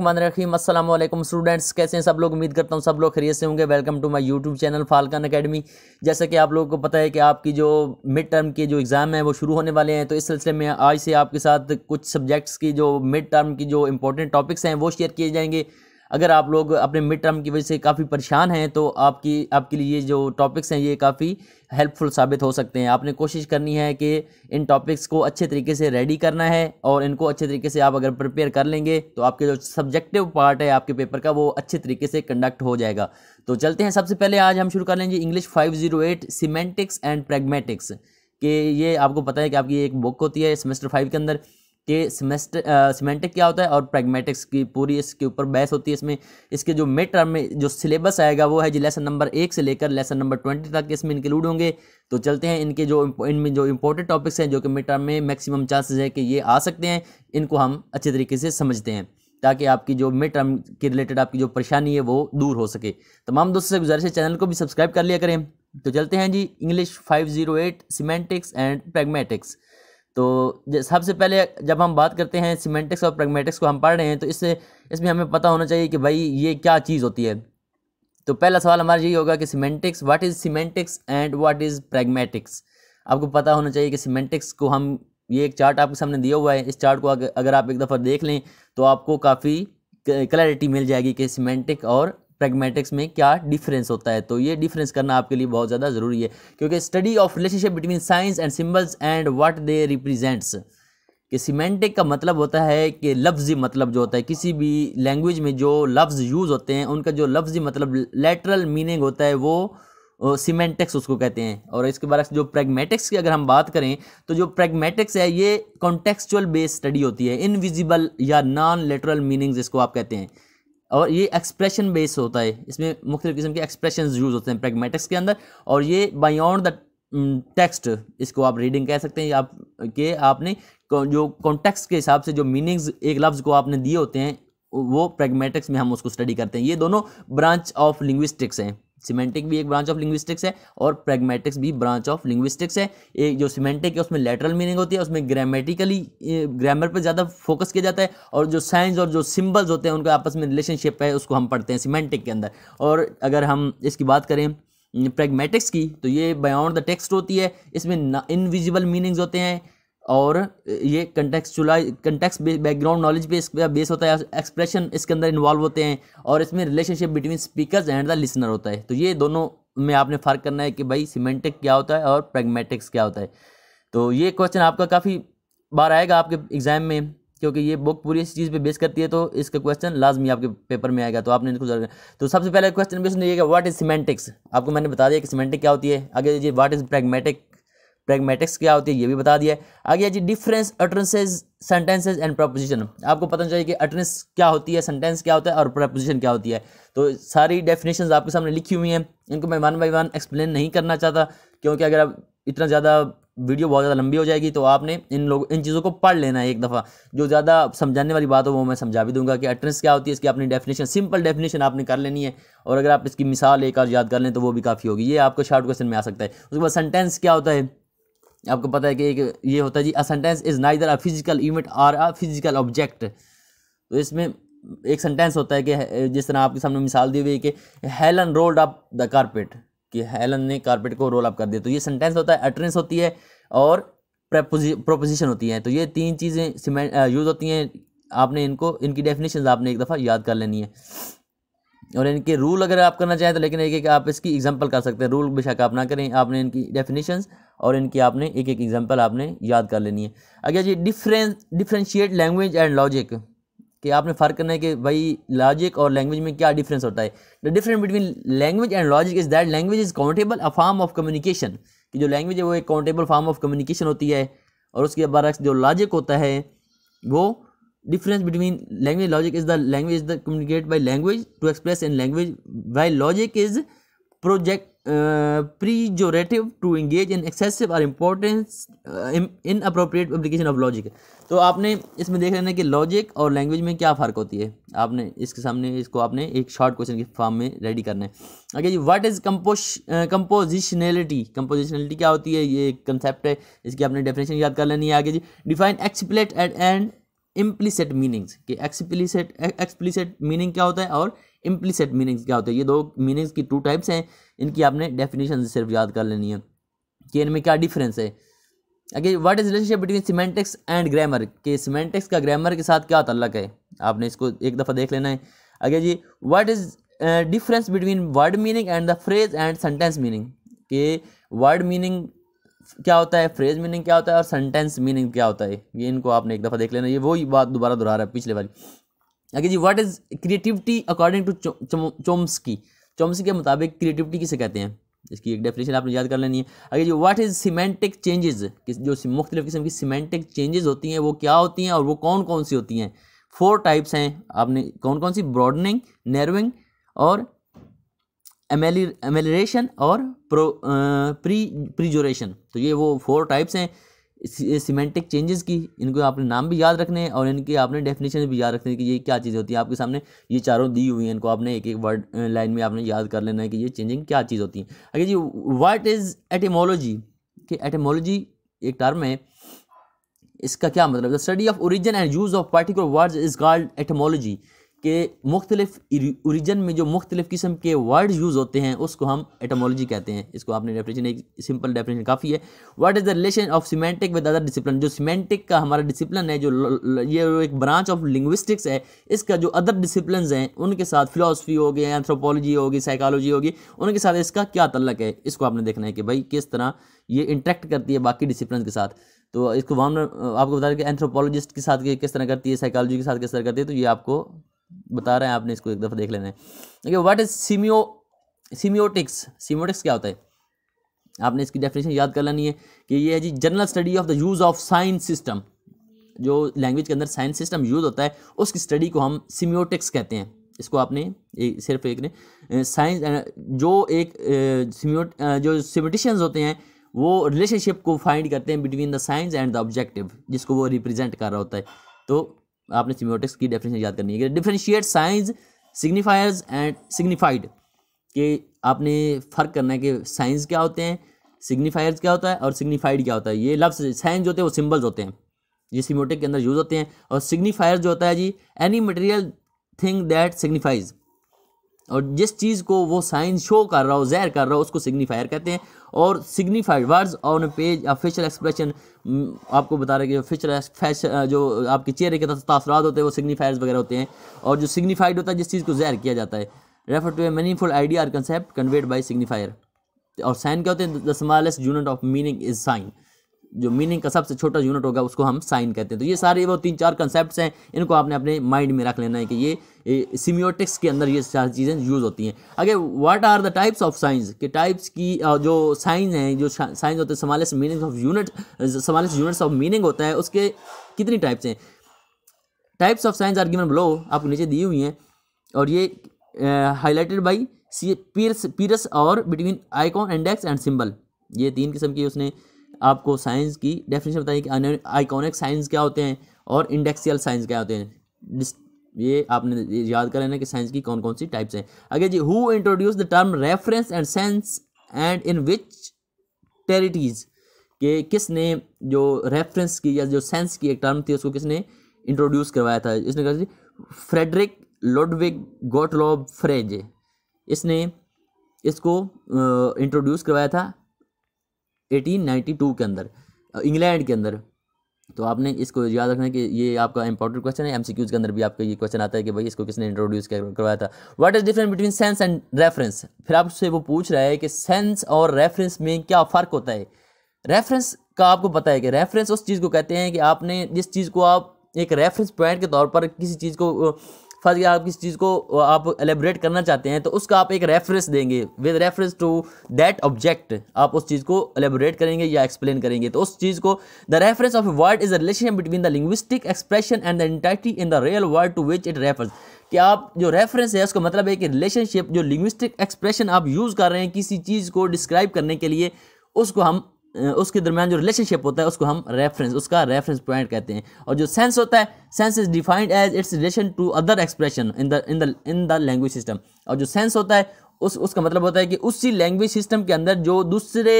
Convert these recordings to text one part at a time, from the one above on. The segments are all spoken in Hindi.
रखीम असलम स्टूडेंट्स कैसे हैं सब लोग उम्मीद करता हूँ सब लोग खरीद से होंगे welcome to my YouTube channel Falcon Academy जैसा कि आप लोगों को पता है कि आपकी जो मिड टर्म के जो एग्ज़ाम है वो शुरू होने वाले हैं तो इस सिलसिले में आज से आपके साथ कुछ सब्जेक्ट्स की जो मिड टर्म की जो इंपॉर्टेंट टॉपिक्स हैं वो शेयर किए जाएंगे अगर आप लोग अपने मिड टर्म की वजह से काफ़ी परेशान हैं तो आपकी आपके लिए जो टॉपिक्स हैं ये काफ़ी हेल्पफुल साबित हो सकते हैं आपने कोशिश करनी है कि इन टॉपिक्स को अच्छे तरीके से रेडी करना है और इनको अच्छे तरीके से आप अगर प्रिपेयर कर लेंगे तो आपके जो सब्जेक्टिव पार्ट है आपके पेपर का वो अच्छे तरीके से कंडक्ट हो जाएगा तो चलते हैं सबसे पहले आज हम शुरू कर लेंगे English five zero eight semantics and pragmatics कि ये आपको पता है कि आपकी एक बुक होती है सेमेस्टर फाइव के अंदर के सेमेस्टर सीमेंटिक क्या होता है और प्रेगमेटिक्स की पूरी इसके ऊपर बहस होती है इसमें इसके जो मिड टर्म में जो सिलेबस आएगा वो है जी लेसन नंबर एक से लेकर लेसन नंबर ट्वेंटी तक इसमें इंक्लूड होंगे तो चलते हैं इनके जो इनमें जो इंपॉर्टेंट टॉपिक्स हैं जो कि मिड टर्म में मैक्सिमम चांसेस है कि ये आ सकते हैं इनको हम अच्छे तरीके से समझते हैं ताकि आपकी जो मिड टर्म के रिलेटेड आपकी जो परेशानी है वो दूर हो सके तमाम दोस्तों से गुजारिश है चैनल को भी सब्सक्राइब कर लिया करें तो चलते हैं जी English five zero eight semantics and pragmatics तो सबसे पहले जब हम बात करते हैं सीमेंटिक्स और प्रगमेटिक्स को हम पढ़ रहे हैं तो इससे इसमें हमें पता होना चाहिए कि भाई ये क्या चीज़ होती है तो पहला सवाल हमारा यही होगा कि semantics what is semantics and what is pragmatics आपको पता होना चाहिए कि सीमेंटिक्स को हम ये एक चार्ट आपके सामने दिया हुआ है इस चार्ट को अगर आप एक दफ़ा देख लें तो आपको काफ़ी क्लैरिटी मिल जाएगी कि सीमेंटिक और प्रेगमेटिक्स में क्या डिफरेंस होता है तो ये डिफरेंस करना आपके लिए बहुत ज़्यादा ज़रूरी है क्योंकि study of relationship between signs and symbols and what they represents कि सीमेंटिक का मतलब होता है कि लफ्ज़ी मतलब जो होता है किसी भी लैंग्वेज में जो लफ्ज़ यूज़ होते हैं उनका जो लफ्ज़ी मतलब लेटरल मीनिंग होता है वो सीमेंटिक्स उसको कहते हैं और इसके बारे जो प्रेगमेटिक्स की अगर हम बात करें तो जो प्रेगमेटिक्स है ये कॉन्टेक्चुअल बेस्ड स्टडी होती है इनविजिबल या नॉन लेटरल मीनिंग्स इसको आप कहते हैं और ये एक्सप्रेशन बेस होता है इसमें मुख्तलिफ किस्म के एक्सप्रेशन यूज़ होते हैं प्रेगमेटिक्स के अंदर और ये बायोंड द टेक्स्ट इसको आप रीडिंग कह सकते हैं आप के आपने जो कॉन्टेक्स्ट के हिसाब से जो मीनिंग्स एक लफ्ज़ को आपने दिए होते हैं वो प्रेगमेटिक्स में हम उसको स्टडी करते हैं ये दोनों ब्रांच ऑफ लिंग्विस्टिक्स हैं सिमेंटिक भी एक ब्रांच ऑफ लिंग्विस्टिक्स है और प्रेगमेटिक्स भी ब्रांच ऑफ लिंग्विस्टिक्स है एक जो सिमेंटिक है उसमें लेटरल मीनिंग होती है उसमें ग्रामेटिकली ग्रामर पर ज़्यादा फोकस किया जाता है और जो साइंस और जो सिम्बल्स होते हैं उनका आपस में रिलेशनशिप है उसको हम पढ़ते हैं सिमेंटिक के अंदर और अगर हम इसकी बात करें प्रेगमेटिक्स की तो ये बायोंड द टेक्स्ट होती है इसमें इनविजिबल मीनिंग्स होते हैं और ये चुलाई कंटेक्स बैकग्राउंड नॉलेज पे इसका बेस होता है एक्सप्रेशन इसके अंदर इन्वॉल्व होते हैं और इसमें relationship between speakers and the listener होता है तो ये दोनों में आपने फ़र्क करना है कि भाई सीमेंटिक क्या होता है और प्रेगमेटिक्स क्या होता है तो ये क्वेश्चन आपका काफ़ी बार आएगा आपके एग्ज़ाम में क्योंकि ये बुक पूरी इस चीज़ पे बेस करती है तो इसका क्वेश्चन लाजमी आपके पेपर में आएगा तो आपने इसको जरूर तो सबसे पहले क्वेश्चन बेस है व्हाट इज़ सीमेंटिक्स आपको मैंने बता दिया कि सीमेंटिक क्या होती है आगे ये व्हाट इज़ प्रेगमेटिक प्रेगमेटिक्स क्या होती है ये भी बता दिया है आगे जी difference utterances sentences and proposition आपको पता चाहिए कि अटरेंस क्या होती है सेंटेंस क्या होता है और प्रपोजिशन क्या होती है तो सारी डेफिनेशन आपके सामने लिखी हुई हैं इनको मैं वन बाई वन एक्सप्लेन नहीं करना चाहता क्योंकि अगर आप इतना ज़्यादा वीडियो बहुत ज़्यादा लंबी हो जाएगी तो आपने इन लोग इन चीज़ों को पढ़ लेना है एक दफ़ा जो ज़्यादा समझाने वाली बात हो वो मैं समझा भी दूंगा कि अटरेंस क्या होती है इसकी अपनी डेफिनेशन सिंपल डेफिनेशन आपने कर लेनी है और अगर आप इसकी मिसाल एक और याद कर लें तो वो भी काफ़ी होगी ये आपको शार्ट क्वेश्चन में आ सकता है उसके बाद सेंटेंस क्या होता है आपको पता है कि एक ये होता है जी a sentence is neither a physical event or a physical object तो इसमें एक सेंटेंस होता है कि जिस तरह आपके सामने मिसाल दी हुई है कि Helen rolled up the carpet कि हेलन ने कारपेट को रोल अप कर दिया तो ये सेंटेंस होता है अटरेंस होती है और प्रोपोजिशन होती है तो ये तीन चीज़ें यूज़ होती हैं आपने इनको इनकी डेफिनेशन आपने एक दफ़ा याद कर लेनी है और इनके रूल अगर आप करना चाहें तो लेकिन एक एक आप इसकी एग्जांपल कर सकते हैं रूल बेशक आप ना करें आपने इनकी डेफिनेशंस और इनकी आपने एक एक एग्जांपल आपने याद कर लेनी है अगर जी difference differentiate language and logic कि आपने फ़र्क करना है कि भाई लॉजिक और लैंग्वेज में क्या डिफरेंस होता है the difference between language and logic is that language is countable a form of communication कि जो लैंग्वेज है वो एक काउंटेबल फॉर्म ऑफ कम्युनिकेशन होती है और उसके बरक्स जो लॉजिक होता है वो difference between language logic is the language that communicate by language to express in language while logic is project uh, prejorative to engage in excessive or importance uh, in, inappropriate application of logic तो आपने इसमें देख लेना कि लॉजिक और लैंग्वेज में क्या फ़र्क होती है आपने इसके सामने इसको आपने एक शॉर्ट क्वेश्चन के फॉर्म में रेडी करना है आगे जी व्हाट इज़ कम्पोश कंपोजिशनलिटी कंपोजिशनलिटी क्या होती है ये एक कंसेप्ट है इसकी आपने डेफिनेशन याद कर लेनी है आगे जी define explicit and implicit meanings कि एक्सप्लीसेट एक्सप्लीसेट मीनिंग क्या होता है और इम्प्लीसेट मीनिंग्स क्या होता है ये दो मीनिंग्स की टू टाइप्स हैं इनकी आपने डेफिनेशन सिर्फ याद कर लेनी है कि इनमें क्या डिफरेंस है अगे what is relationship between semantics and grammar के सीमेंटिक्स का ग्रामर के साथ क्या तल्लक है आपने इसको एक दफ़ा देख लेना है अगे जी what is difference between word meaning and the phrase and sentence meaning के वर्ड मीनिंग क्या होता है फ्रेज मीनिंग क्या होता है और सेंटेंस मीनिंग क्या होता है ये इनको आपने एक दफ़ा देख लेना ये वही बात दोबारा दोहरा रहा है पिछले वाली आगे जी what is creativity according to Chomsky Chomsky के मुताबिक क्रिएटिविटी किसे कहते हैं इसकी एक डेफिनेशन आपने याद कर लेनी है आगे जी व्हाट इज़ सीमेंटिक चेंजेस जो मुख्तलिफ किस्म की सीमेंटिक चेंजेस होती हैं वो क्या होती हैं और वो कौन कौन सी होती हैं फोर टाइप्स हैं आपने कौन कौन सी ब्रॉडनिंग नैरोइंग और एमेलेशन और प्रो प्री प्रीजोरेशन तो ये वो फोर टाइप्स हैं सीमेंटिक चेंजेस की इनको आपने नाम भी याद रखने हैं और इनकी आपने डेफिनेशन भी याद रखने कि ये क्या चीज़ होती है आपके सामने ये चारों दी हुई हैं इनको आपने एक एक वर्ड लाइन में आपने याद कर लेना है कि ये चेंजिंग क्या चीज़ होती है अगर जी वाट इज़ एटेमोलॉजी कि एटेमोलॉजी एक टर्म है इसका क्या मतलब the study of origin and use of particular words is called etymology के मुख्तलिफ औरिजन में जो मुख्तलिफ किस्म के वर्ड यूज़ होते हैं उसको हम एटमोलॉजी कहते हैं इसको आपने डेफिनेशन एक सिंपल डेफिनेशन काफ़ी है what is the relation of semantic with other discipline जो सीमेंटिक का हमारा डिसिप्लिन है जो ये एक ब्रांच ऑफ लिंग्विस्टिक्स है इसका जो अदर डिसिप्लिन हैं उनके साथ फिलासफी होगी एंथ्रोपोलॉजी होगी साइकोलॉजी होगी उनके साथ इसका क्या तल्लक है इसको आपने देखना है कि भाई किस तरह ये इंट्रैक्ट करती है बाकी डिसिप्लिन के साथ तो इसको वाम आपको बता दें कि एंथ्रोपोलॉजिस्ट के साथ किस तरह करती है साइकोलॉजी के साथ किस तरह करती है तो ये आपको बता रहे हैं आपने इसको एक दफ़ा देख लेना है देखिए व्हाट इज सीमियो सीमियोटिक्स सीमियोटिक्स क्या होता है आपने इसकी डेफिनेशन याद कर लानी है कि ये है जी general study of the use of signs system जो लैंग्वेज के अंदर साइंस सिस्टम यूज़ होता है उसकी स्टडी को हम सीमियोटिक्स कहते हैं इसको आपने ए, सिर्फ एक ने साइंस जो एक जो सिम्यूटिशंस होते हैं वो रिलेशनशिप को फाइंड करते हैं between the signs and the objective जिसको वो रिप्रेजेंट कर रहा होता है तो आपने सिमियोटिक्स की डेफिनेशन याद करनी है differentiate signs signifiers and signified कि आपने फ़र्क करना है कि साइंस क्या होते हैं सिग्निफायर्स क्या होता है और सिग्निफाइड क्या होता है ये लफ्स साइंस जो होते हैं वो सिम्बल्स होते हैं ये सिम्योटिक के अंदर यूज़ होते हैं और सिग्निफायर जो होता है जी any material thing that signifies और जिस चीज़ को वो साइन शो कर रहा हो जहर कर रहा हो उसको सिग्नीफायर कहते हैं और signified words on page facial expression आपको बता रहे कि जो फेशियल जो आपके चेहरे के तसरात होते हैं वो सिग्नीफायर्स वगैरह होते हैं और जो सिग्नीफाइड होता है जिस चीज़ को जहर किया जाता है refer to a meaningful idea और कंसेप्ट कन्वेड बाई सिग्नीफायर और साइन क्या होते हैं the smallest unit of meaning is sign जो मीनिंग का सबसे छोटा यूनिट होगा उसको हम साइन कहते हैं तो ये सारे वो तीन चार कंसेप्ट हैं इनको आपने अपने माइंड में रख लेना है कि ये सिम्योटिक्स के अंदर ये सारी चीज़ें यूज़ होती हैं अगर what are the types of signs के टाइप्स की जो साइंस हैं जो साइंस होते हैं से मीनिंग ऑफ यूनिट से यूनिट्स ऑफ मीनिंग होता है उसके कितनी टाइप्स हैं types of signs are given below आपको नीचे दी हुई हैं और ये highlighted by C Peirce Peirce और between icon index and symbol ये तीन किस्म की उसने आपको साइंस की डेफिनेशन बताइए कि आइकॉनिक साइंस क्या होते हैं और इंडेक्सियल साइंस क्या होते हैं ये आपने याद कर लेना कि साइंस की कौन कौन सी टाइप्स हैं अगे जी who introduce the term reference and sense and in which treatise के किसने जो रेफरेंस की या जो सेंस की एक टर्म थी उसको किसने इंट्रोड्यूस करवाया था इसने कहा फ्रेडरिक लोडविक गोटलॉब फ्रेज इसने इसको इंट्रोड्यूस करवाया था 1892 के अंदर इंग्लैंड के अंदर तो आपने इसको याद रखना कि ये आपका इंपॉर्टेंट क्वेश्चन है एमसीक्यूज के अंदर भी आपका ये क्वेश्चन आता है कि भाई इसको किसने इंट्रोड्यूस करवाया था what is difference between sense and reference फिर आपसे वो पूछ रहा है कि सेंस और रेफरेंस में क्या फ़र्क होता है रेफरेंस का आपको पता है कि रेफरेंस उस चीज़ को कहते हैं कि आपने जिस चीज़ को आप एक रेफरेंस पॉइंट के तौर पर किसी चीज़ को फर्ज आप किस चीज़ को आप एलेबरेट करना चाहते हैं तो उसका आप एक रेफरेंस देंगे with reference to that object आप उस चीज़ को एलेबरेट करेंगे या एक्सप्लेन करेंगे तो उस चीज़ को the reference of word is relation between the linguistic expression and the entity in the real word to which it refers कि आप जो रेफरेंस है उसका मतलब है कि रिलेशनशिप जो लिंग्विस्टिक एक्सप्रेशन आप यूज़ कर रहे हैं किसी चीज़ को डिस्क्राइब करने के लिए उसको हम उसके दरमियान जो रिलेशनशिप होता है उसको हम रेफरेंस उसका रेफरेंस पॉइंट कहते हैं और जो सेंस होता है sense is defined as its relation to other expression in the in the in the language system और जो सेंस होता है उस उसका मतलब होता है कि उसी लैंग्वेज सिस्टम के अंदर जो दूसरे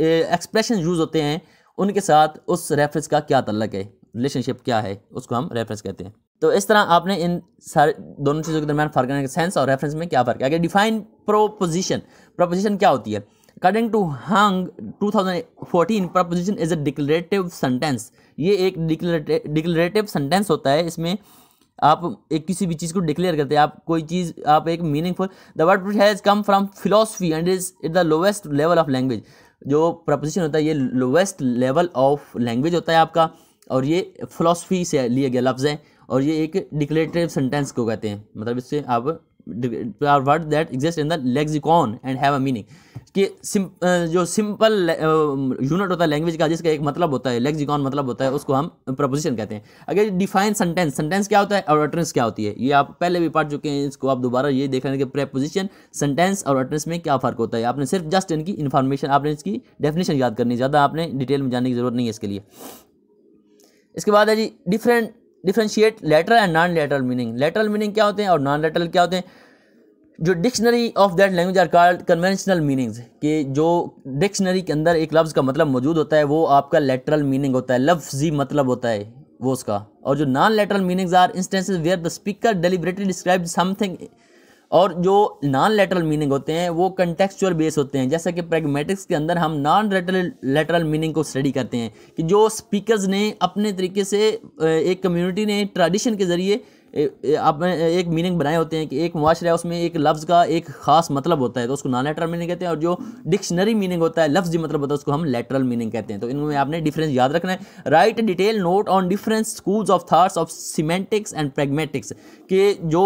एक्सप्रेशन यूज़ होते हैं उनके साथ उस रेफरेंस का क्या तल्लक है रिलेशनशिप क्या है उसको हम रेफरेंस कहते हैं तो इस तरह आपने इन सारे दोनों चीज़ों के दरमियान फ़र्क सेंस और रेफरेंस में क्या फ़र्क है अगर डिफाइन प्रोपोजिशन प्रोपोजिशन क्या होती है according to Hung 2014 proposition is a declarative sentence ये एक डिक्लेरेटिव सेंटेंस होता है इसमें आप एक किसी भी चीज़ को डिक्लेयर करते हैं आप कोई चीज़ आप एक meaningful the word has come from philosophy and is it the lowest level of language जो प्रपोजिशन होता है ये लोवेस्ट लेवल ऑफ लैंग्वेज होता है आपका और ये फिलोसफी से लिए गए लफ्ज़ हैं और ये एक डिक्लेरेटिव सेंटेंस को कहते हैं मतलब इससे आप are word that exist in the lexicon and have a meaning कि सिम, uh, जो सिंपल यूनिट uh, होता है लैंग्वेज का जिसका एक मतलब होता है लेग्जिकॉन मतलब होता है उसको हम प्रपोजिशन कहते हैं अगर डिफाइन सेंटेंस सेंटेंस क्या होता है और अटरेंस क्या होती है ये आप पहले भी पढ़ चुके हैं इसको आप दोबारा ये देख रहे हैं कि प्रपोजिशन सेंटेंस और अटरेंस में क्या फ़र्क होता है आपने सिर्फ जस्ट इनकी इन्फॉर्मेशन आपने इसकी डेफिनेशन याद करनी ज़्यादा आपने डिटेल में जानने की ज़रूरत नहीं है इसके लिए इसके बाद है जी different differentiate literal and non literal meaning literal meaning क्या होते हैं और नॉन लेटरल क्या होते हैं जो dictionary of that language are called conventional meanings कि जो डिक्शनरी के अंदर एक लफ्ज़ का मतलब मौजूद होता है वो आपका लेटरल मीनिंग होता है लफ्जी मतलब होता है वो उसका और जो non literal meanings are instances where the speaker deliberately describe something और जो नॉन लेटरल मीनिंग होते हैं वो कंटेक्चुअल बेस होते हैं जैसा कि प्रेगमेटिक्स के अंदर हम नॉन लेटरल लेटरल मीनिंग को स्टडी करते हैं कि जो स्पीकर्स ने अपने तरीके से एक कम्युनिटी ने ट्रेडिशन के ज़रिए आपने एक मीनिंग बनाए होते हैं कि एक मुआरा है उसमें एक लफ्ज़ का एक ख़ास मतलब होता है तो उसको नॉन लेटरल मीनिंग कहते हैं और जो डिक्शनरी मीनिंग होता है लफ्ज़ जो मतलब होता है उसको हम लेटरल मीनिंग कहते हैं तो इनमें आपने डिफरेंस याद रखना है write detail note on difference schools of thoughts of semantics and pragmatics के जो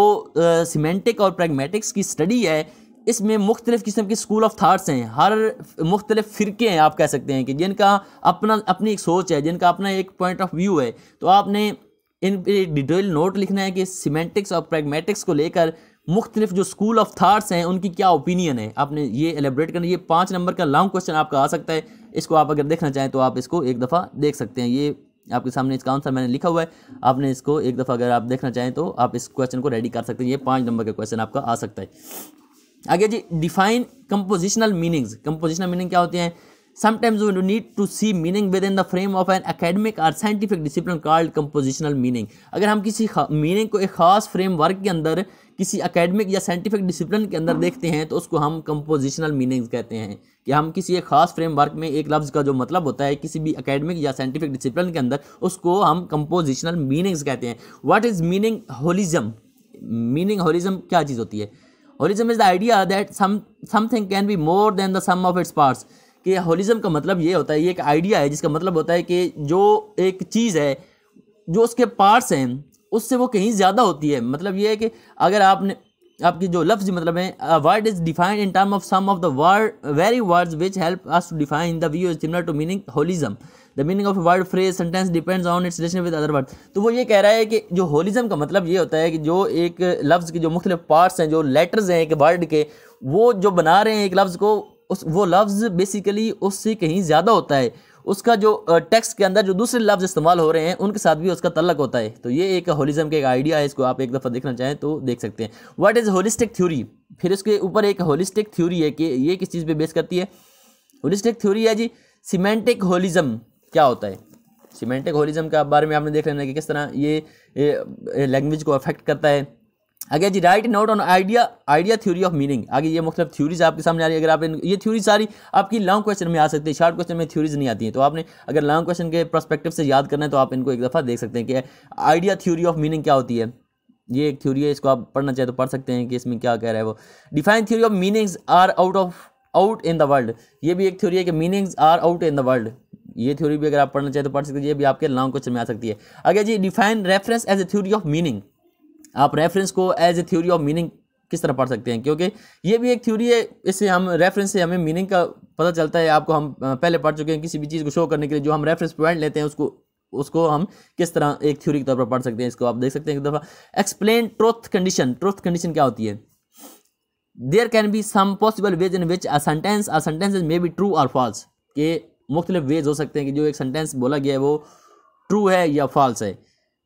सीमेंटिक और प्रेगमेटिक्स की स्टडी है इसमें मुख्तलिफ़ किस्म के स्कूल ऑफ थाट्स हैं हर मुख्तलिफ फ़िरके हैं आप कह सकते हैं कि जिनका अपना अपनी एक सोच है जिनका अपना एक पॉइंट ऑफ व्यू है तो आपने इन डिटेल नोट लिखना है कि सीमेंटिक्स और प्रेगमेटिक्स को लेकर मुख्तलिफ जो स्कूल ऑफ थाट्स हैं उनकी क्या ओपिनियन है आपने ये एलेबरेट करना ये पाँच नंबर का लॉन्ग क्वेश्चन आपका आ सकता है इसको आप अगर देखना चाहें तो आप इसको एक दफ़ा देख सकते हैं ये आपके सामने इसका आंसर मैंने लिखा हुआ है आपने इसको एक दफ़ा अगर आप देखना चाहें तो आप इस क्वेश्चन को रेडी कर सकते हैं ये पाँच नंबर का क्वेश्चन आपका आ सकता है आगे जी define compositional meanings compositional meaning क्या होते हैं Sometimes we need to see meaning within the frame of an academic or scientific discipline called compositional meaning. अगर हम किसी meaning को एक खास framework के अंदर किसी academic या scientific discipline के अंदर देखते हैं तो उसको हम compositional meanings कहते हैं कि हम किसी एक खास फ्रेमवर्क में एक लफ्ज़ का जो मतलब होता है किसी भी अकेडमिक या साइंटिफिक डिसिप्लिन के अंदर उसको हम कंपोजिशनल मीनिंग्स कहते हैं what is meaning holism meaning holism क्या चीज़ होती है holism is the idea that sum something can be more than the sum of its parts कि होलिज्म का मतलब ये होता है ये एक आइडिया है जिसका मतलब होता है कि जो एक चीज़ है जो उसके पार्ट्स हैं उससे वो कहीं ज़्यादा होती है मतलब ये है कि अगर आपने आपकी जो लफ्ज़ मतलब है word is defined in term of some of the word very words which help us to define the view is similar to meaning holism the meaning of word phrase sentence depends on its relation with other word तो वो ये कह रहा है कि जो होलिज्म का मतलब ये होता है कि जो एक लफ्ज़ के जो मुख्तलिफ पार्ट्स हैं जो लेटर्स हैं एक वर्ड के वो जो बना रहे हैं एक लफ्ज़ को उस वो लफ्ज़ बेसिकली उससे कहीं ज़्यादा होता है उसका जो टेक्स्ट के अंदर जो दूसरे लफ्ज़ इस्तेमाल हो रहे हैं उनके साथ भी उसका तलक होता है तो ये एक होलिज्म का एक आइडिया है इसको आप एक दफ़ा देखना चाहें तो देख सकते हैं व्हाट इज़ होलिस्टिक थ्योरी फिर इसके ऊपर एक होलिस्टिक थ्योरी है कि ये किस चीज़ पर बेस करती है होलिस्टिक थ्योरी है जी सीमेंटिक होलिज्म क्या होता है सीमेंटिक होलिज्म का बारे में आपने देख लेना कि किस तरह ये लैंग्वेज को अफेक्ट करता है आगे जी write note on idea idea theory of meaning आगे ये मतलब थ्योरीज आपके सामने आ रही है अगर आप ये थ्योरी सारी आपकी लॉन्ग क्वेश्चन में आ सकती है शॉर्ट क्वेश्चन में थ्योरीज नहीं आती हैं तो आपने अगर लॉन्ग क्वेश्चन के प्रस्पेक्टिव से याद करना है तो आप इनको एक दफ़ा देख सकते हैं कि आइडिया थ्योरी ऑफ मीनिंग क्या होती है ये एक थ्योरी है इसको आप पढ़ना चाहें तो पढ़ सकते हैं कि इसमें क्या कह रहा है वो define theory of meanings are out of out in the world ये भी एक थ्योरी है कि meanings are out in the world ये थ्योरी भी अगर आप पढ़ना चाहें तो पढ़ सकते हैं ये भी आपके लॉन्ग क्वेश्चन में आ सकती है आगे जी define reference as a theory of meaning आप रेफरेंस को as a theory of meaning किस तरह पढ़ सकते हैं क्योंकि ये भी एक थ्योरी है इससे हम रेफरेंस से हमें मीनिंग का पता चलता है आपको हम पहले पढ़ चुके हैं किसी भी चीज़ को शो करने के लिए जो हम रेफरेंस पॉइंट लेते हैं उसको उसको हम किस तरह एक थ्योरी के तौर पर पढ़ सकते हैं इसको आप देख सकते हैं एक दफ़ा explain truth condition truth condition क्या होती है there can be some possible ways in which a sentence a sentence may be true और फॉल्स के मुख्तलिफ वेज हो सकते हैं कि जो एक सेंटेंस बोला गया है वो ट्रू है या फॉल्स है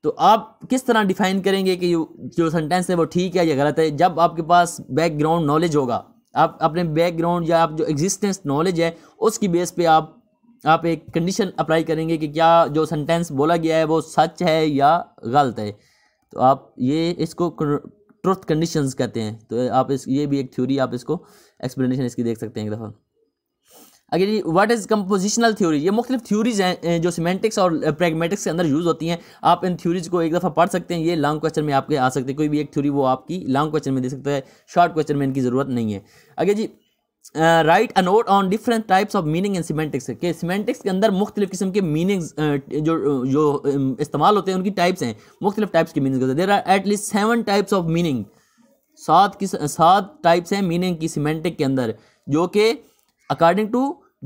तो आप किस तरह डिफाइन करेंगे कि जो सेंटेंस है वो ठीक है या गलत है जब आपके पास बैकग्राउंड नॉलेज होगा आप अपने बैकग्राउंड या आप जो एग्जिस्टेंस नॉलेज है उसकी बेस पे आप आप एक कंडीशन अप्लाई करेंगे कि क्या जो सेंटेंस बोला गया है वो सच है या गलत है तो आप ये इसको ट्रुथ कंडीशंस कहते हैं तो आप इस ये भी एक थ्योरी आप इसको एक्सप्लेनेशन इसकी देख सकते हैं एक दफ़ा जी व्हाट इज़ कंपोजिशनल थ्योरी ये मुख्तलिफ थ्योरीज हैं जो सीमेंटिक्स और प्रेगमेटिक्स uh, के अंदर यूज़ होती हैं आप इन थ्योरीज को एक दफ़ा पढ़ सकते हैं ये लॉन्ग क्वेश्चन में आपके आ सकते हैं कोई भी एक थ्योरी वो आपकी लॉन्ग क्वेश्चन में दे सकता है शॉर्ट क्वेश्चन में इनकी ज़रूरत नहीं है अगर जी write a note on different types of meaning in semantics के सीमेंटिक्स के अंदर मुख्तलिफ किस्म के मीनिंग्स uh, जो जो um, इस्तेमाल होते हैं उनकी टाइप्स हैं मुख्तलिफ टाइप्स के meaning there are at least seven types of meaning सात किस सात टाइप्स हैं मीनिंग की सीमेंटिक के अंदर जो कि अकॉर्डिंग टू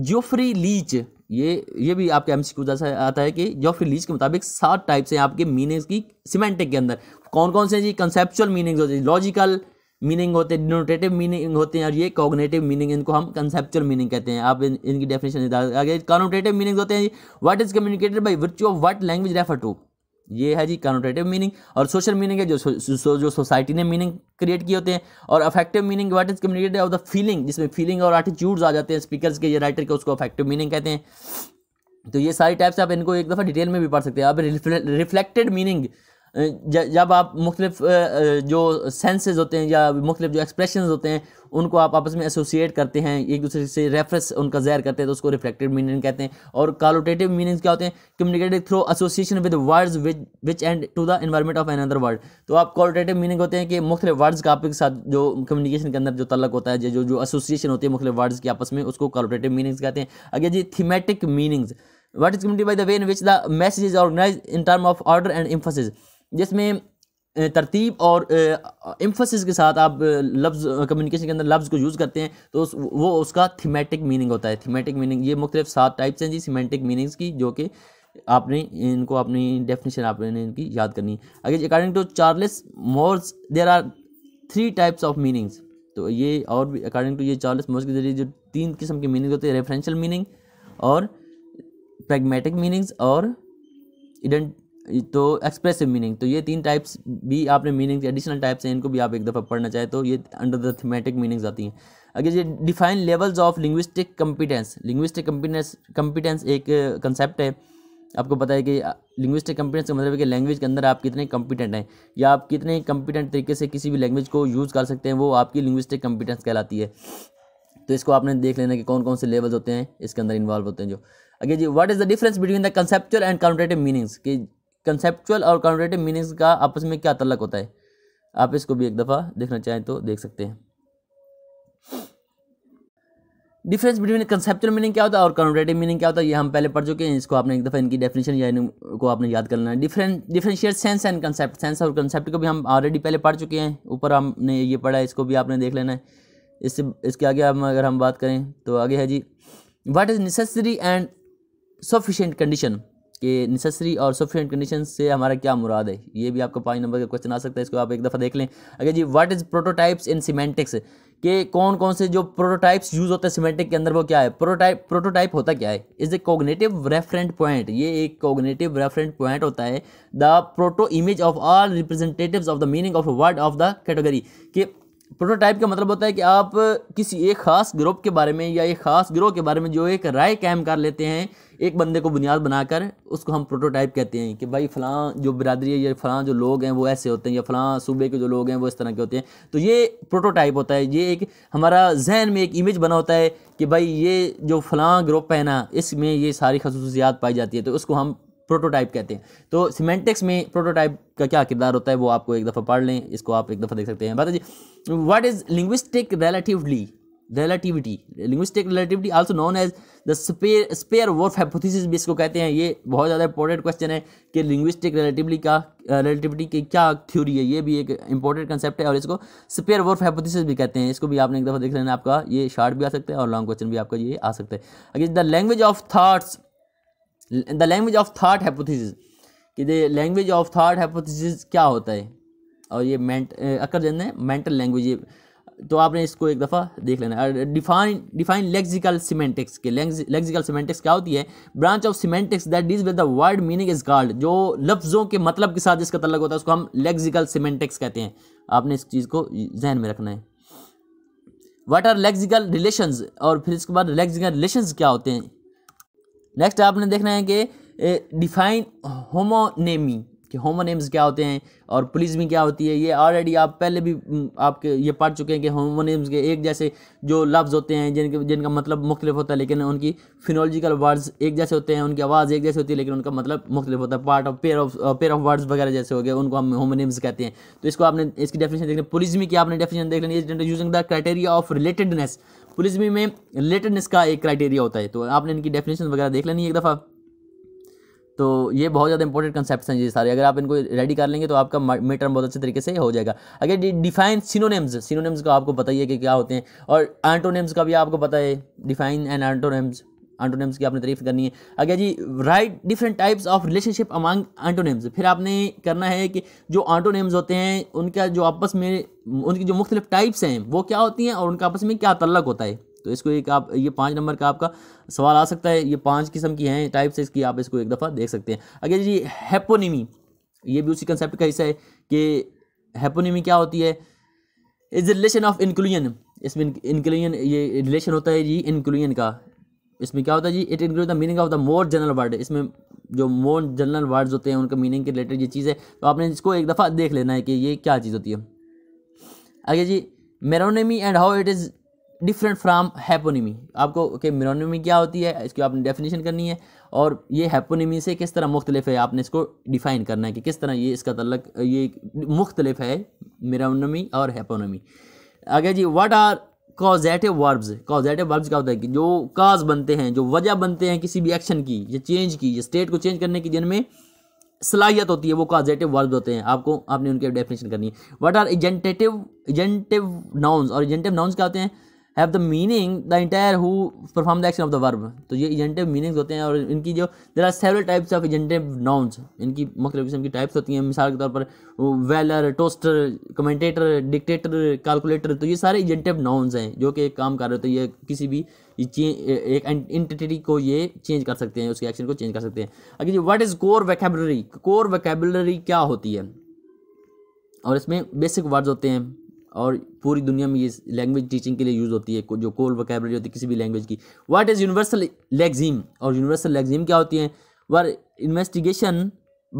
जोफ्री लीच ये ये भी आपके एम सी जैसा आता है कि जोफ्री लीच के मुताबिक सात टाइप्स हैं आपके मीनिंग्स की सीमेंटिक के अंदर कौन कौन से जी कंसेप्चुअल मीनिंग्स होते हैं लॉजिकल मीनिंग होते हैं डिनोटेटिव मीनिंग होते हैं और ये कॉग्नेटिव मीनिंग इनको हम कंसेप्चुअल मीनिंग कहते हैं आप इन, इनकी डेफिनेशन आगे कॉनोटेटिव मीनिंग्स होते हैं what is communicated by virtue of what language refer to ये है जी कॉनोटेटिव मीनिंग और सोशल मीनिंग है जो सो, जो सोसाइटी ने मीनिंग क्रिएट किए होते हैं और affective meaning what is communicated of the feeling जिसमें फीलिंग और एटीट्यूड्स आ जाते हैं स्पीकर्स के या राइटर के उसको अफेक्टिव मीनिंग कहते हैं तो ये सारी टाइप्स आप इनको एक दफ़ा डिटेल में भी पढ़ सकते हैं अब रिफ्लेक्टेड मीनिंग जब आप मुख्तलिफ जो सेंसेस होते हैं या मुख्तलिफ जो एक्सप्रेशन होते हैं उनको आप आपस में एसोसिएट करते हैं एक दूसरे से रेफरेंस उनका जहर करते हैं तो उसको रिफ्लेक्टेड मीनिंग कहते हैं और कॉलोटेटिव मीनिंग्स क्या होते हैं communicated through association with words which which and to the environment of another word तो आप कॉलोटेटिव मीनिंग होते हैं कि मुख्तलिफ वर्ड्स का आपके साथ जो कम्युनिकेशन के अंदर जो तलक होता है जो जो एसोसिएशन होती है मुख्तलिफ वर्ड्स की आपस में उसको कॉलोटेटिव मीनिंग्स कहते हैं अगर जी thematic meanings what is communicated by the way in which the message is organized in terms of order and जिसमें तरतीब और इम्फोसिस के साथ आप लफ्ज़ कम्युनिकेशन के अंदर लफ्ज़ को यूज़ करते हैं तो उस, वो उसका थीमेटिक मीनिंग होता है थीमेटिक मीनिंग ये मुख्तलिफ सात टाइप्स हैं जी सीमेंटिक मीनिंग्स की जो कि आपने इनको अपनी डेफिनेशन आपने इनकी याद करनी अगर according to Charles Morris there are three types of meanings तो ये और भी अकॉर्डिंग टू ये चार्लिस मोर्स के जरिए जो तीन किस्म के मीनिंग होते हैं रेफरेंशियल मीनिंग और प्रेगमेटिक मीनिंग्स और तो एक्सप्रेसिव मीनिंग तो ये तीन टाइप्स भी आपने मीनिंग एडिशनल टाइप्स हैं इनको भी आप एक दफ़ा पढ़ना चाहें तो ये अंडर द थीमेटिक मीनिंग्स आती हैं अगर ये define levels of linguistic competence linguistic competence competence एक कंसेप्ट है आपको पता है कि लिंग्विस्टिक कम्पिटेंस का मतलब है कि लैंग्वेज के अंदर आप कितने कम्पिटेंट हैं या आप कितने कम्पिटेंट तरीके से किसी भी लैंग्वेज को यूज़ कर सकते हैं वो आपकी लिंग्विस्टिक कम्पिटेंस कहलाती है तो इसको आपने देख लेना कि कौन कौन से लेवल्स होते हैं इसके अंदर इन्वॉल्व होते हैं जो अगर जी what is the difference between the conceptual and connotative meanings कि कंसेप्चुअल और कॉन्टेटिव मीनिंग्स का आपस में क्या तलक होता है आप इसको भी एक दफ़ा देखना चाहें तो देख सकते हैं डिफरेंस बिटवीन कंसेप्चुअल मीनिंग क्या होता है और कॉन्ट्रेटिव मीनिंग क्या होता है ये हम पहले पढ़ चुके हैं इसको आपने एक दफ़ा इनकी डेफिनेशन या को आपने याद करना है different differentiate sense and concept sense और कंसेप्ट को भी हम ऑलरेडी पहले पढ़ चुके हैं ऊपर हमने ये पढ़ा है इसको भी आपने देख लेना है इससे इसके आगे हम अगर हम बात करें तो आगे है जी what is necessary and sufficient condition कि नेसेसरी और सफिशेंट कंडीशन से हमारा क्या मुराद है ये भी आपको पाँच नंबर का क्वेश्चन आ सकता है इसको आप एक दफ़ा देख लें अगर जी what is prototypes in semantics के कौन कौन से जो प्रोटोटाइप्स यूज़ होते हैं सीमेंटिक के अंदर वो क्या है प्रोटोटाइप प्रोटोटाइप होता क्या है is a cognitive referent point ये एक कोगनेटिव रेफरेंट पॉइंट होता है the proto image of all representatives of the meaning of word of the category के प्रोटोटाइप का मतलब होता है कि आप किसी एक ख़ास ग्रुप के बारे में या एक ख़ास ग्रोह के बारे में जो एक राय कायम कर लेते हैं एक बंदे को बुनियाद बनाकर उसको हम प्रोटोटाइप कहते हैं कि भाई फ़लाँ जो बिरादरी है या फलां जो लोग हैं वो ऐसे होते हैं या फ़लाँ सूबे के जो लोग हैं वो इस तरह के होते हैं तो ये प्रोटोटाइप होता है ये एक हमारा जहन में एक इमेज बना होता है कि भाई ये जो फ़लाँ ग्रुप है ना इसमें ये सारी खसूसियात पाई जाती है तो उसको हम प्रोटोटाइप कहते हैं तो सीमेंटिक्स में प्रोटोटाइप का क्या किरदार होता है वो आपको एक दफ़ा पढ़ लें इसको आप एक दफ़ा देख सकते हैं बता जी what is linguistic relatively relativity linguistic relativity also known as the Sapir Sapir Whorf hypothesis भी इसको कहते हैं ये बहुत ज़्यादा इंपॉर्टेंट क्वेश्चन है कि लिंग्विस्टिक रिलेटिवली का रिलेटिविटी की क्या थ्योरी है ये भी एक इंपॉर्टेंट कंसेप्ट है और इसको स्पेयर वर्फ हैपोथिस भी कहते हैं इसको भी आपने एक दफ़ा देख लेना आपका ये शार्ट भी आ सकता है और लॉन्ग क्वेश्चन भी आपका ये आ सकता है अगर the language of thoughts the language of thought hypothesis कि the language of thought hypothesis क्या होता है और ये मेंट अक्कर जन मेंटल लैंग्वेज ये तो आपने इसको एक दफ़ा देख लेना डिफाइन डिफाइन लेक्सिकल सीमेंटिक्स के लेक्सिकल सीमेंटिक्स क्या होती है branch of semantics that deals with the word meaning is called जो लफ्ज़ों के मतलब के साथ जिसका तलक होता है उसको हम लेक्सिकल सीमेंटिक्स कहते हैं आपने इस चीज़ को जहन में रखना है वाट आर लेक्सिकल रिलेशन और फिर इसके बाद लेक्सिकल रिलेशन क्या होते हैं नेक्स्ट आपने देखना है कि डिफाइन होमोनेमी कि होमोनेम्स क्या होते हैं और पुलिस में क्या होती है ये ऑलरेडी आप पहले भी आपके ये पढ़ चुके हैं कि होमोनेम्स के एक जैसे जो लफ्ज़ होते हैं जिनके जिनका मतलब मुख्तलिफ होता है लेकिन उनकी फिनोलॉजिकल वर्ड्स एक जैसे होते हैं उनकी आवाज़ एक जैसे होती है लेकिन उनका मतलब मुख्तलिफ होता है part of pair of pair of words वगैरह जैसे हो गए उनको हम होमोनेम्स कहते हैं तो इसको आपने इसकी डेफिनेशन देख लें पुलिस में क्या आपने डेफिनेशन देख लेनी using the criteria of relatedness पुलिस में रिलेटेडनेस का एक क्राइटेरिया होता है तो आपने इनकी डेफिनेशन वगैरह देख लेनी एक दफ़ा तो ये बहुत ज़्यादा इंपॉर्टेंट कंसेप्ट हैं ये सारे अगर आप इनको रेडी कर लेंगे तो आपका मिड टर्म बहुत अच्छे तरीके से हो जाएगा अगर डिफाइन सिनोनेम्स सिनोनेम्स का आपको पता ही है कि क्या होते हैं और एंटोनेम्स का भी आपको पता है डिफाइन एंड एंटोनेम्स एंटोनेम्स की आपने तारीफ करनी है अगर जी write different types of relationship among antonyms फिर आपने करना है कि जो एंटोनेम्स होते हैं उनका जो आपस में उनकी जो मुख्तलिफ टाइप्स हैं वो क्या होती हैं और उनका आपस में क्या तल्लक होता है तो इसको एक आप ये पाँच नंबर का आपका सवाल आ सकता है ये पाँच किस्म की हैं टाइप से इसकी आप इसको एक दफ़ा देख सकते हैं अगर जी हैपोनीमी ये भी उसी कंसेप्ट का हिस्सा है कि हैपोनीमी क्या होती है इज रिलेशन ऑफ इंक्लूजन इसमें इंक्लूजन ये रिलेशन होता है जी इंक्लूजन का इसमें क्या होता है जी it include the meaning of the more general word इसमें जो मोर जनरल वर्ड्स होते हैं उनका मीनिंग के रिलेटेड ये चीज़ है तो आपने इसको एक दफ़ा देख लेना है कि ये क्या चीज़ होती है आगे जी meronymy and how it is different from hyponymy आपको कि okay, मिनोनिमी क्या होती है इसकी आपने डेफिनेशन करनी है और ये हैपोनिमी से किस तरह मुख्तलिफ है आपने इसको डिफ़ाइन करना है कि किस तरह ये इसका तलक ये मुख्तलिफ है मिनोनमी और हैपोनमी आगे जी what are causative verbs causative verbs क्या होता है कि जो काज बनते हैं जो वजह बनते हैं किसी भी एक्शन की या चेंज की या स्टेट को चेंज करने की जिनमें सलाहियत होती है वो कॉजेटिव वर्ब होते हैं आपको आपने उनके डेफिनेशन करनी है what are agentative agentive nouns और एजेंटिव नाउन्स क्या होते हैं have the meaning the entire who perform the action of the verb तो ये एजेंटिव मीनिंग्स होते हैं और इनकी जो there are several types of agentive nouns इनकी मुख्तलिफ किस्म की टाइप्स होती हैं मिसाल के तौर पर वेलर टोस्टर कमेंटेटर डिक्टेटर कैलकुलेटर तो ये सारे एजेंटिव नाउन्स हैं जो कि काम कर रहे होते हैं ये किसी भी एक एंटिटी को ये चेंज कर सकते हैं उसके एक्शन को चेंज कर सकते हैं अगर what is core vocabulary core vocabulary क्या होती है और इसमें बेसिक वर्ड्स होते हैं और पूरी दुनिया में ये लैंग्वेज टीचिंग के लिए यूज़ होती है जो कोल वोकेबलरी होती है किसी भी लैंग्वेज की व्हाट इज़ यूनिवर्सल लेग्जीम और यूनिवर्सल लेग्जीम क्या होती है were investigation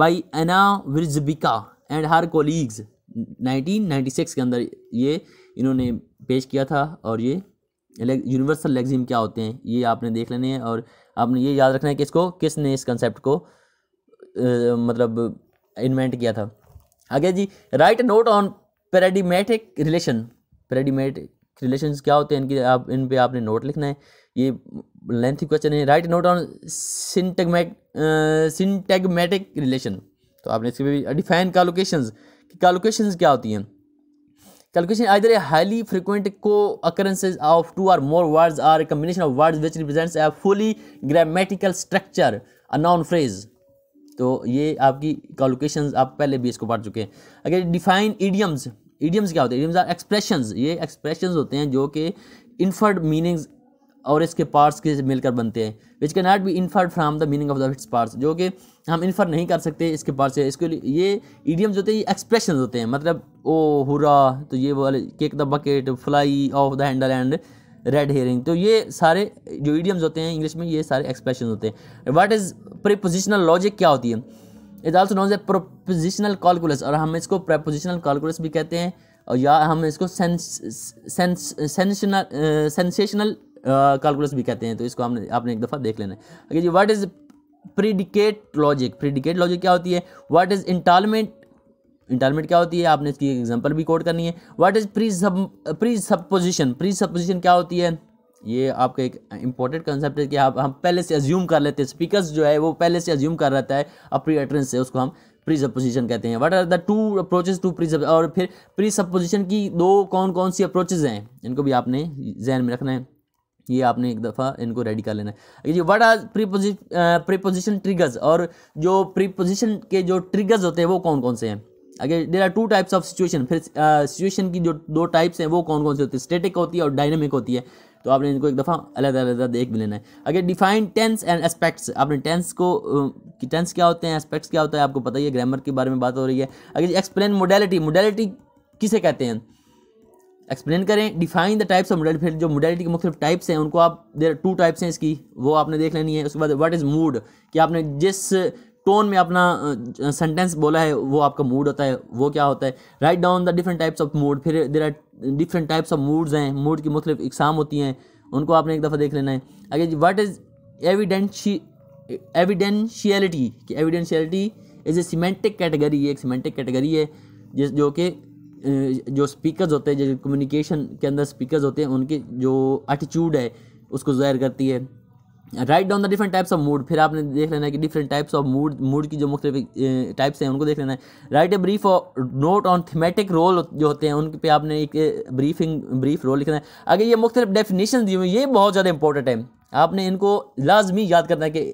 by Anna Wierzbicka and her colleagues 1996 के अंदर ये इन्होंने पेश किया था और ये यूनिवर्सल लैगजीम क्या होते हैं ये आपने देख लेने हैं और आपने ये याद रखना है कि इसको किसने इस कंसेप्ट को मतलब इन्वेंट किया था आगे जी write note on paradigmatic relation paradigmatic relation क्या होते हैं इनकी आप इन पर आपने नोट लिखना है ये लेंथी क्वेश्चन है write note on syntagmatic syntagmatic relation तो आपने इसके भी डिफाइन कालोकेशन कि कालोकेशन क्या होती हैं collocation either a highly frequent co occurrences of two or more words are a combination of words which represents a fully grammatical structure a noun phrase तो ये आपकी कैलकुलेशन आप पहले भी इसको पढ़ चुके हैं अगर डिफाइन ईडियम्स ईडियम्स क्या होते हैं ईडियम्स आर एक्सप्रेशंस ये एक्सप्रेशंस होते हैं जो कि इन्फर्ड मीनिंग्स और इसके पार्ट्स के मिलकर बनते हैं which can not be inferred from the meaning of the its parts जो कि हम इन्फर नहीं कर सकते इसके पार्ट से इसके लिए ये ईडियम्स होते हैं ये एक्सप्रेशन होते हैं मतलब ओ हुरा तो ये वाले kick the bucket fly off the handle and red herring तो ये सारे जो ईडियम्स होते हैं इंग्लिश में ये सारे एक्सप्रेशन होते हैं वाट इज़ प्रिपोजिशनल लॉजिक क्या होती है is also known a propositional calculus और हम इसको प्रपोजिशनल कॉलकुलस भी कहते हैं और या हम इसको सेंसेशनल कैलकुलस uh, uh, भी कहते हैं तो इसको हमने आपने एक दफ़ा देख लेना है अगर जी what is predicate logic predicate logic क्या होती है व्हाट इज़ इंटालमेंट इंटालमेंट क्या होती है आपने इसकी एग्जांपल भी कोड करनी है what is pre sub presupposition presupposition क्या होती है ये आपका एक इंपॉर्टेंट कंसेप्ट है कि आप हम पहले से एज्यूम कर लेते हैं स्पीकर्स जो है वो पहले से एज्यूम कर रहता है अपनी एट्रेंस से उसको हम प्री सपोजिशन कहते हैं what are the two approaches to pre और फिर प्री सपोजिशन की दो कौन कौन सी अप्रोचेज हैं इनको भी आपने जहन में रखना है ये आपने एक दफ़ा इनको रेडी कर लेना है जी what are presupposition presupposition triggers और जो प्रीपोजिशन के जो ट्रिगर्स होते हैं वो कौन कौन से हैं अगर there are two types of situation फिर सिचुएशन uh, की जो दो टाइप्स हैं वो कौन कौन से होती है स्टेटिक होती है और डायनेमिक होती है तो आपने इनको एक दफ़ा अलग अलग देख भी लेना है अगर डिफाइन टेंस एंड एस्पेक्ट्स आपने टेंस को कि टेंस क्या होते हैं एस्पेक्ट्स क्या होता है आपको पता ही है ग्रामर के बारे में बात हो रही है अगर एक्सप्लेन मोडेलिटी मोडेलिटी किसे कहते हैं एक्सप्लेन करें define the types of modal फिर जो मोडलिटी के मुख्य टाइप्स हैं उनको आप देर टू टाइप्स हैं इसकी वो आपने देख लेनी है उसके बाद व्हाट इज़ मूड कि आपने जिस टोन में अपना सेंटेंस बोला है वो आपका मूड होता है वो क्या होता है write down the different types of mood फिर there are different types of moods हैं मूड की मुख्तलिफ इकसाम होती हैं उनको आपने एक दफ़ा देख लेना है अगर वट इज़ एविडेंशी एविडेंशियलिटी कि evidentiality is a semantic category एक सीमेंटिक कैटेगरी है जिस जो कि जो स्पीकर्स होते हैं जो कम्युनिकेशन के अंदर स्पीकर्स होते हैं उनके जो एटीट्यूड है उसको ज़ाहिर करती है write down the different types of mood फिर आपने देख लेना है कि different types of mood mood की जो मुख्तलि टाइप्स हैं उनको देख लेना है write a brief note on thematic role जो होते हैं उन पर आपने एक ब्रीफिंग ब्रीफ रोल लिखना है अगर ये मुख्तलिफ डेफिनेशन दी हुई ये बहुत ज़्यादा इंपॉर्टेंट है आपने इनको लाजमी याद करना है कि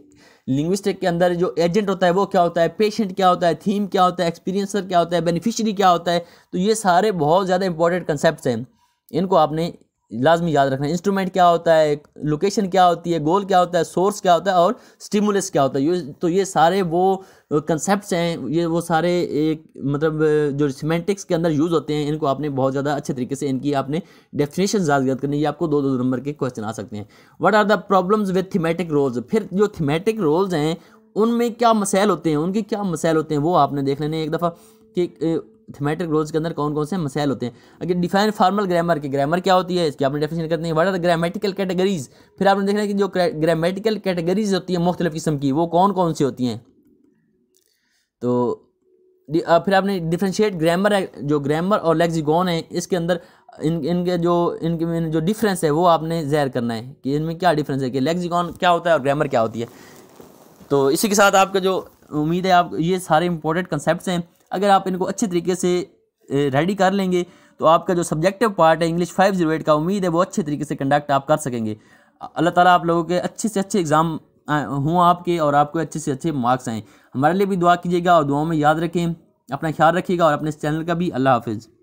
लिंग्विस्टिक के अंदर जो एजेंट होता है वो क्या होता है पेशेंट क्या होता है थीम क्या होता है एक्सपीरियंसर क्या होता है बेनिफिशरी क्या होता है तो ये सारे बहुत ज़्यादा इंपॉर्टेंट कंसेप्ट हैं इनको आपने लाजमी याद रखना इंस्ट्रूमेंट क्या होता है लोकेशन क्या होती है गोल क्या होता है सोर्स क्या होता है और स्टिमुलस क्या होता है ये तो ये सारे वो कंसेप्ट हैं ये वो सारे एक मतलब जो सीमेंटिक्स के अंदर यूज़ होते हैं इनको आपने बहुत ज़्यादा अच्छे तरीके से इनकी आपने डेफिनेशन याद करनी है आपको दो दो नंबर के क्वेश्चन आ सकते हैं what are the problems with thematic roles फिर जो थीमेटिक रोल्स हैं उनमें क्या मसैल होते हैं उनके क्या मसैल होते हैं वो आपने देख लेने एक दफ़ा कि थेमेटिक रोल्स के अंदर कौन कौन से मसाइल होते हैं अगर डिफाइन फॉर्मल ग्रामर की ग्रामर क्या होती है इसकी आपने डेफिनेशन करनी है वाट आर ग्रामेटिकल कैटेगरीज फिर आपने देखना है कि जो ग्रामेटिकल कैटेगरीज होती है मुख्तलिफ किस्म की वो कौन कौन सी होती हैं तो फिर आपने डिफ्रेंशिएट ग्रामर है जो ग्रामर और लेक्सिकॉन है इसके अंदर इन इनके जो इनके में जो डिफरेंस है वो आपने जहर करना है कि इनमें क्या डिफरेंस है कि लेक्सिकॉन क्या होता है और ग्रामर क्या होती है तो इसी के साथ आपका जो उम्मीद है आप ये सारे इंपॉर्टेंट कंसेप्ट हैं अगर आप इनको अच्छे तरीके से रेडी कर लेंगे तो आपका जो सब्जेक्टिव पार्ट है इंग्लिश फाइव जीरो एट का उम्मीद है वो अच्छे तरीके से कंडक्ट आप कर सकेंगे अल्लाह ताला आप लोगों के अच्छे से अच्छे एग्ज़ाम हों आपके और आपको अच्छे से अच्छे मार्क्स आएँ हमारे लिए भी दुआ कीजिएगा और दुआओं में याद रखें अपना ख्याल रखिएगा और अपने चैनल का भी अल्लाह हाफिज़